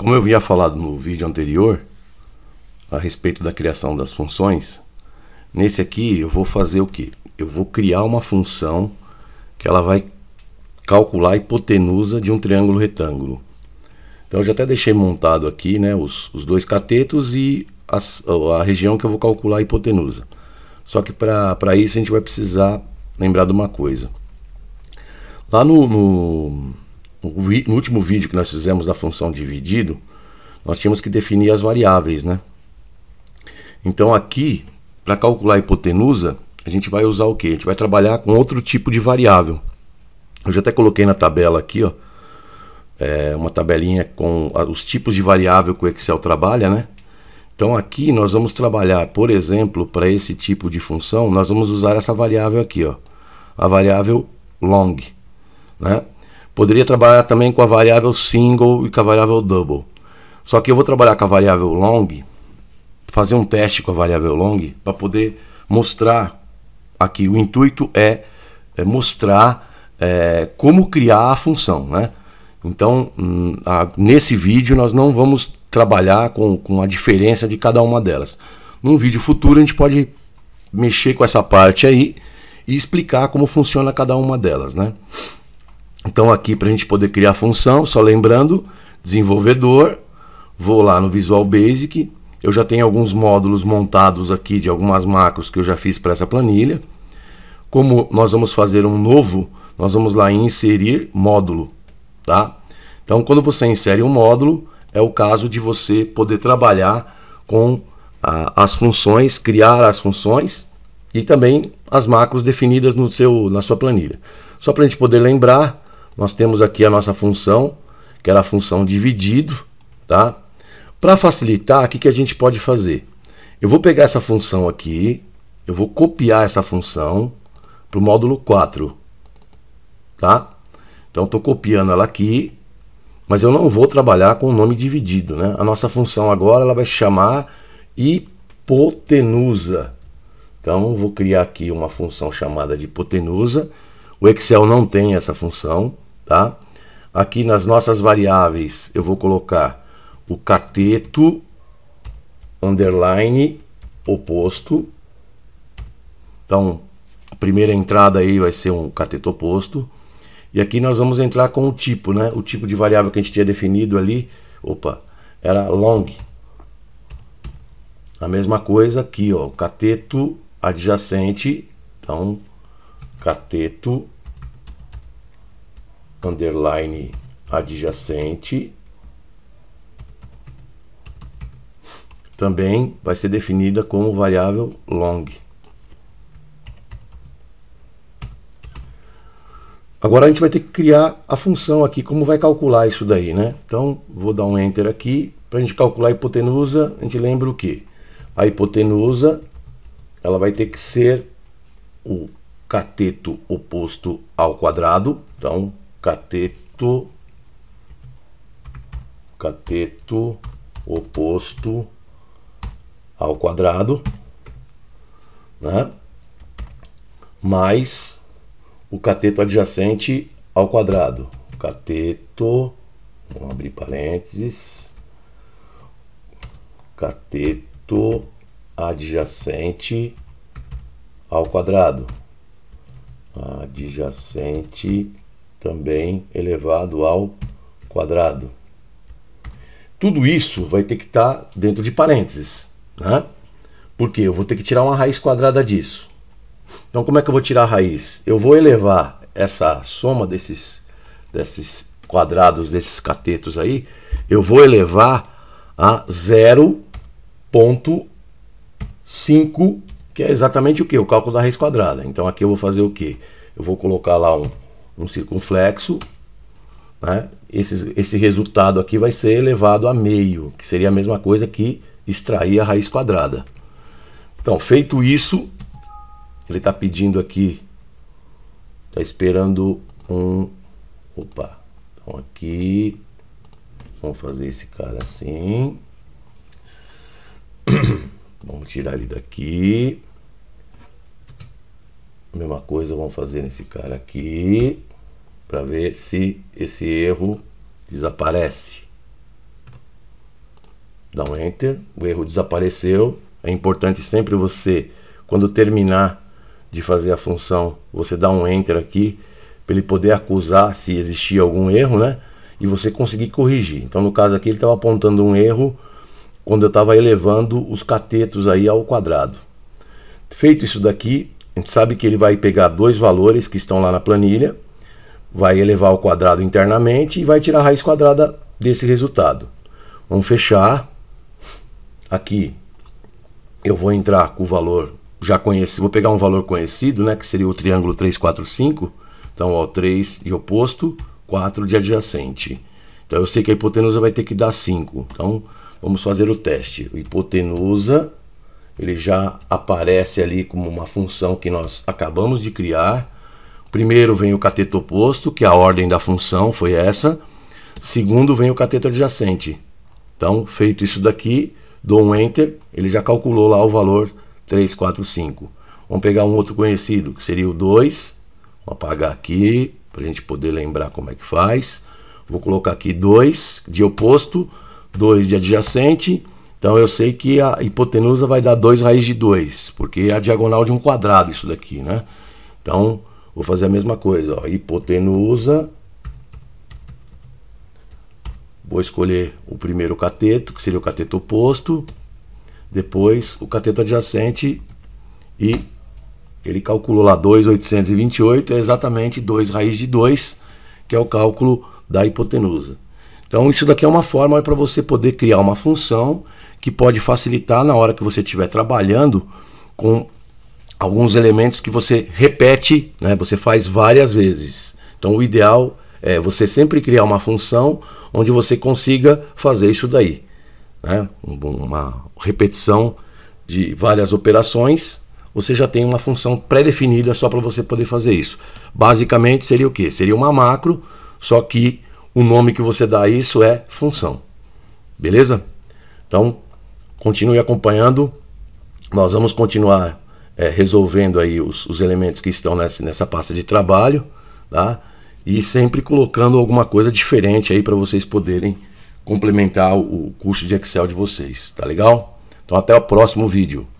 Como eu havia falado no vídeo anterior, a respeito da criação das funções, nesse aqui eu vou fazer o que? Eu vou criar uma função que ela vai calcular a hipotenusa de um triângulo retângulo. Então eu já até deixei montado aqui né, os, os dois catetos e as, a região que eu vou calcular a hipotenusa. Só que para isso a gente vai precisar lembrar de uma coisa. Lá no, no, no último vídeo que nós fizemos da função dividido, nós tínhamos que definir as variáveis, né? Então aqui, para calcular a hipotenusa, a gente vai usar o quê? A gente vai trabalhar com outro tipo de variável. Eu já até coloquei na tabela aqui, ó, é uma tabelinha com os tipos de variável que o Excel trabalha, né? Então aqui nós vamos trabalhar, por exemplo, para esse tipo de função, nós vamos usar essa variável aqui, ó, a variável long, né? Poderia trabalhar também com a variável single e com a variável double. Só que eu vou trabalhar com a variável long, fazer um teste com a variável long para poder mostrar aqui. O intuito é, é mostrar é, como criar a função, né? Então, hum, a, nesse vídeo nós não vamos trabalhar com, com a diferença de cada uma delas. Num vídeo futuro a gente pode mexer com essa parte aí e explicar como funciona cada uma delas, né? Então aqui para a gente poder criar a função, só lembrando, desenvolvedor, vou lá no Visual Basic, eu já tenho alguns módulos montados aqui de algumas macros que eu já fiz para essa planilha. Como nós vamos fazer um novo, nós vamos lá em inserir módulo, tá? Então quando você insere um módulo, é o caso de você poder trabalhar com as funções, criar as funções e também as macros definidas no seu, na sua planilha. Só para a gente poder lembrar, nós temos aqui a nossa função, que era a função dividido, tá? Para facilitar, o que, que a gente pode fazer? Eu vou pegar essa função aqui, eu vou copiar essa função para o módulo 4, tá? Então, estou copiando ela aqui, mas eu não vou trabalhar com o nome dividido, né? A nossa função agora ela vai chamar hipotenusa. Então, vou criar aqui uma função chamada de hipotenusa, o Excel não tem essa função, tá? Aqui nas nossas variáveis eu vou colocar o cateto underline oposto. Então, a primeira entrada aí vai ser um cateto oposto. E aqui nós vamos entrar com o tipo, né? O tipo de variável que a gente tinha definido ali, opa, era long. A mesma coisa aqui, ó, o cateto adjacente. Então, cateto underline adjacente. Também vai ser definida como variável long. Agora a gente vai ter que criar a função aqui, como vai calcular isso daí, né? Então, vou dar um Enter aqui. Para a gente calcular a hipotenusa, a gente lembra o que? A hipotenusa, ela vai ter que ser o cateto oposto ao quadrado. Então, cateto cateto oposto ao quadrado, né? Mais o cateto adjacente ao quadrado. Cateto, vamos abrir parênteses. Cateto adjacente ao quadrado adjacente também elevado ao quadrado. Tudo isso vai ter que estar tá dentro de parênteses, né? Porque eu vou ter que tirar uma raiz quadrada disso. Então, como é que eu vou tirar a raiz? Eu vou elevar essa soma desses, desses quadrados, desses catetos aí, eu vou elevar a 0.5 que é exatamente o que? O cálculo da raiz quadrada. Então aqui eu vou fazer o que? Eu vou colocar lá um, um circunflexo, né? Esse, esse resultado aqui vai ser elevado a meio, que seria a mesma coisa que extrair a raiz quadrada. Então, feito isso, ele está pedindo aqui, está esperando um... Opa, então aqui, vamos fazer esse cara assim... Vamos tirar ele daqui mesma coisa vamos fazer nesse cara aqui para ver se esse erro desaparece. Dá um enter, o erro desapareceu. É importante sempre você, quando terminar de fazer a função, você dá um enter aqui para ele poder acusar se existia algum erro, né? E você conseguir corrigir. Então, no caso aqui, ele estava apontando um erro quando eu estava elevando os catetos aí ao quadrado. Feito isso daqui, a gente sabe que ele vai pegar dois valores que estão lá na planilha, vai elevar ao quadrado internamente e vai tirar a raiz quadrada desse resultado. Vamos fechar. Aqui eu vou entrar com o valor já conhecido, vou pegar um valor conhecido, né, que seria o triângulo 345. Então, ó, 3 de oposto, 4 de adjacente. Então eu sei que a hipotenusa vai ter que dar 5. Então vamos fazer o teste. Hipotenusa ele já aparece ali como uma função que nós acabamos de criar. Primeiro vem o cateto oposto, que a ordem da função foi essa. Segundo vem o cateto adjacente. Então, feito isso daqui, dou um enter, ele já calculou lá o valor 5. Vamos pegar um outro conhecido, que seria o 2. Vou apagar aqui, para a gente poder lembrar como é que faz. Vou colocar aqui 2 de oposto, 2 de adjacente então eu sei que a hipotenusa vai dar 2 raiz de 2, porque é a diagonal de um quadrado isso daqui, né? Então vou fazer a mesma coisa, ó, hipotenusa. Vou escolher o primeiro cateto, que seria o cateto oposto, depois o cateto adjacente e ele calculou lá 2,828, é exatamente 2 raiz de 2, que é o cálculo da hipotenusa. Então isso daqui é uma forma para você poder criar uma função que pode facilitar na hora que você estiver trabalhando com alguns elementos que você repete, né? Você faz várias vezes. Então o ideal é você sempre criar uma função onde você consiga fazer isso daí, né? Uma repetição de várias operações, você já tem uma função pré-definida só para você poder fazer isso. Basicamente seria o que? Seria uma macro, só que o nome que você dá a isso é função. Beleza? Então, continue acompanhando. Nós vamos continuar é, resolvendo aí os, os, elementos que estão nessa, nessa pasta de trabalho, tá? E sempre colocando alguma coisa diferente aí para vocês poderem complementar o curso de Excel de vocês, tá legal? Então até o próximo vídeo.